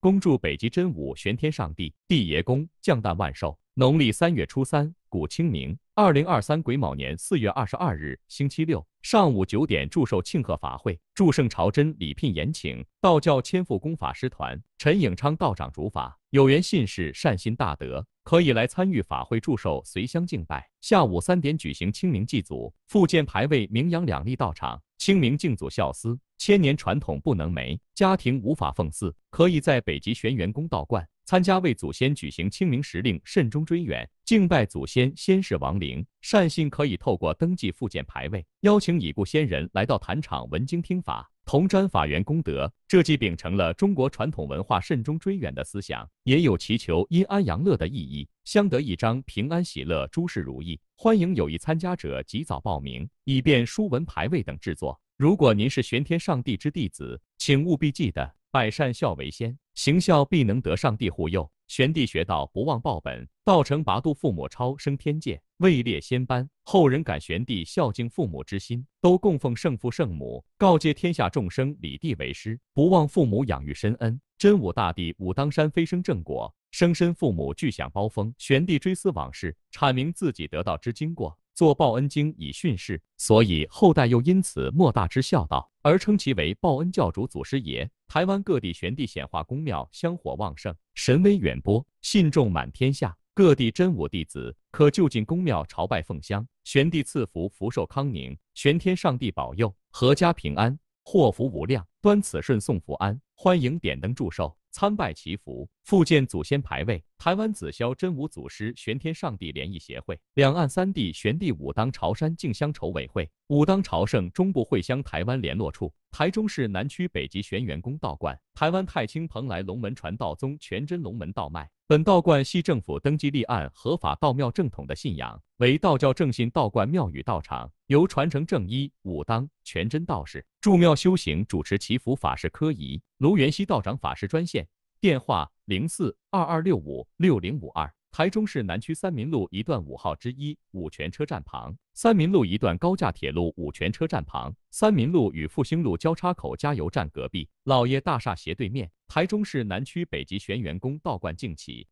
恭祝北极真武玄天上帝、帝爷公降诞万寿！农历三月初三，古清明，二零二三癸卯年四月二十二日，星期六上午九点祝寿庆贺法会，祝圣朝真礼聘延请道教千富宫法师团，陈永昌道长主法。有缘信士善心大德可以来参与法会祝寿，随香敬拜。下午三点举行清明祭祖，复建牌位，名扬两立道场，清明敬祖孝思。千年传统不能没，家庭无法奉祀，可以在北极玄元宫道观参加为祖先举行清明时令慎终追远，敬拜祖先先世亡灵。善信可以透过登记附件牌位，邀请已故先人来到坛场闻经听法，同沾法缘功德。这既秉承了中国传统文化慎终追远的思想，也有祈求阴安阳乐的意义，相得益彰，平安喜乐，诸事如意。欢迎有意参加者及早报名，以便书文牌位等制作。如果您是玄天上帝之弟子，请务必记得百善孝为先，行孝必能得上帝护佑。玄帝学道不忘报本，道成拔度父母，超升天界，位列仙班。后人感玄帝孝敬父母之心，都供奉圣父圣母，告诫天下众生礼地为师，不忘父母养育深恩。真武大帝武当山飞升正果，生身父母俱享包封。玄帝追思往事，阐明自己得道之经过。做报恩经以训示，所以后代又因此莫大之孝道，而称其为报恩教主祖师爷。台湾各地玄帝显化宫庙香火旺盛，神威远播，信众满天下。各地真武弟子可就近宫庙朝拜奉香，玄帝赐福，福寿康宁，玄天上帝保佑，阖家平安，祸福无量。端此顺送福安，欢迎点灯祝寿，参拜祈福，复建祖先牌位。台湾紫霄真武祖师玄天上帝联谊协会、两岸三地玄帝武当朝山敬香筹委会、武当朝圣中部会乡台湾联络处、台中市南区北极玄元宫道观、台湾太清蓬莱龙门传道宗全真龙门道脉。本道观系政府登记立案、合法道庙正统的信仰，为道教正信道观庙宇道场，由传承正一武当全真道士住庙修行，主持祈福法事科仪。卢元熙道长法师专线。电话：零四二二六五六零五二。台中市南区三民路一段五号之一，五泉车站旁。三民路一段高架铁路五泉车站旁，三民路与复兴路交叉口加油站隔壁，老爷大厦斜对面。台中市南区北极玄元宫道观敬起。